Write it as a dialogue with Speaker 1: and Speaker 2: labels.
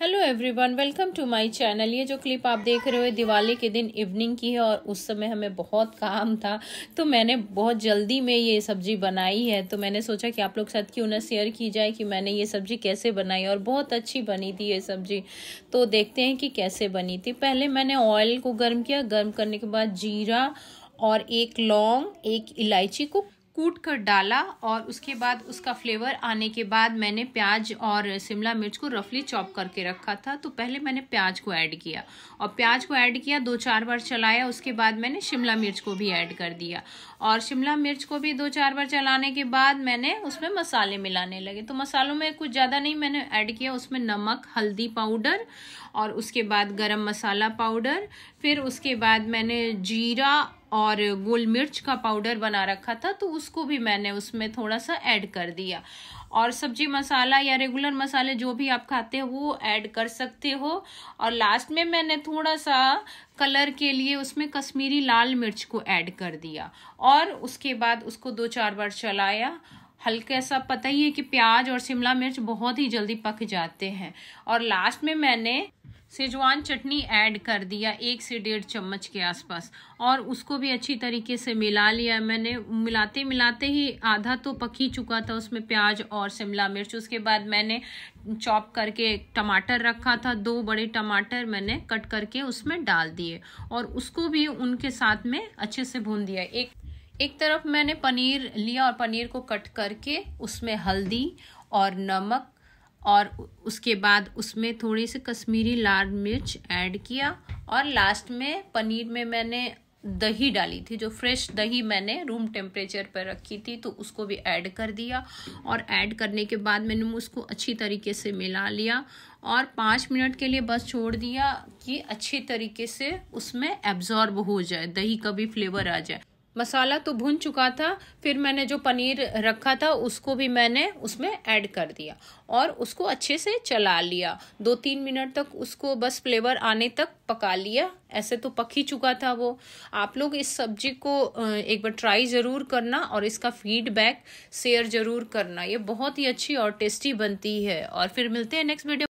Speaker 1: hello everyone welcome to my channel ये जो clip आप देख रहे हो दिवाली के दिन इवनिंग की है और उस समय हमें बहुत काम था तो मैंने बहुत जल्दी में ये सब्ज़ी बनाई है तो मैंने सोचा कि आप लोग साथ क्यों ना शेयर की जाए कि मैंने ये सब्ज़ी कैसे बनाई और बहुत अच्छी बनी थी ये सब्ज़ी तो देखते हैं कि कैसे बनी थी पहले मैंने ऑयल को गर्म किया गर्म करने के बाद जीरा और एक लौंग एक इलायची को कूट कर डाला और उसके बाद उसका फ्लेवर आने के बाद मैंने प्याज और शिमला मिर्च को रफली चॉप करके रखा था तो पहले मैंने प्याज को ऐड किया और प्याज को ऐड किया दो चार बार चलाया उसके बाद मैंने शिमला मिर्च को भी ऐड कर दिया और शिमला मिर्च को भी दो चार बार चलाने के बाद मैंने उसमें मसाले मिलाने लगे तो मसालों में कुछ ज़्यादा नहीं मैंने ऐड किया उसमें नमक हल्दी पाउडर और उसके बाद गरम मसाला पाउडर फिर उसके बाद मैंने जीरा और गोल मिर्च का पाउडर बना रखा था तो उसको भी मैंने उसमें थोड़ा सा ऐड कर दिया और सब्जी मसाला या रेगुलर मसाले जो भी आप खाते हो वो ऐड कर सकते हो और लास्ट में मैंने थोड़ा सा कलर के लिए उसमें कश्मीरी लाल मिर्च को ऐड कर दिया और उसके बाद उसको दो चार बार चलाया हल्का सा पता ही है कि प्याज और शिमला मिर्च बहुत ही जल्दी पक जाते हैं और लास्ट में मैंने सेजवान चटनी ऐड कर दिया एक से डेढ़ चम्मच के आसपास और उसको भी अच्छी तरीके से मिला लिया मैंने मिलाते मिलाते ही आधा तो पक ही चुका था उसमें प्याज और शिमला मिर्च उसके बाद मैंने चॉप करके टमाटर रखा था दो बड़े टमाटर मैंने कट करके उसमें डाल दिए और उसको भी उनके साथ में अच्छे से भून दिया एक एक तरफ मैंने पनीर लिया और पनीर को कट करके उसमें हल्दी और नमक और उसके बाद उसमें थोड़ी सी कश्मीरी लाल मिर्च ऐड किया और लास्ट में पनीर में मैंने दही डाली थी जो फ्रेश दही मैंने रूम टेम्परेचर पर रखी थी तो उसको भी ऐड कर दिया और ऐड करने के बाद मैंने उसको अच्छी तरीके से मिला लिया और पाँच मिनट के लिए बस छोड़ दिया कि अच्छी तरीके से उसमें एब्जॉर्ब हो जाए दही का भी फ्लेवर आ जाए मसाला तो भुन चुका था फिर मैंने जो पनीर रखा था उसको भी मैंने उसमें ऐड कर दिया और उसको अच्छे से चला लिया दो तीन मिनट तक उसको बस फ्लेवर आने तक पका लिया ऐसे तो पक ही चुका था वो आप लोग इस सब्जी को एक बार ट्राई ज़रूर करना और इसका फीडबैक शेयर ज़रूर करना ये बहुत ही अच्छी और टेस्टी बनती है और फिर मिलते हैं नेक्स्ट वीडियो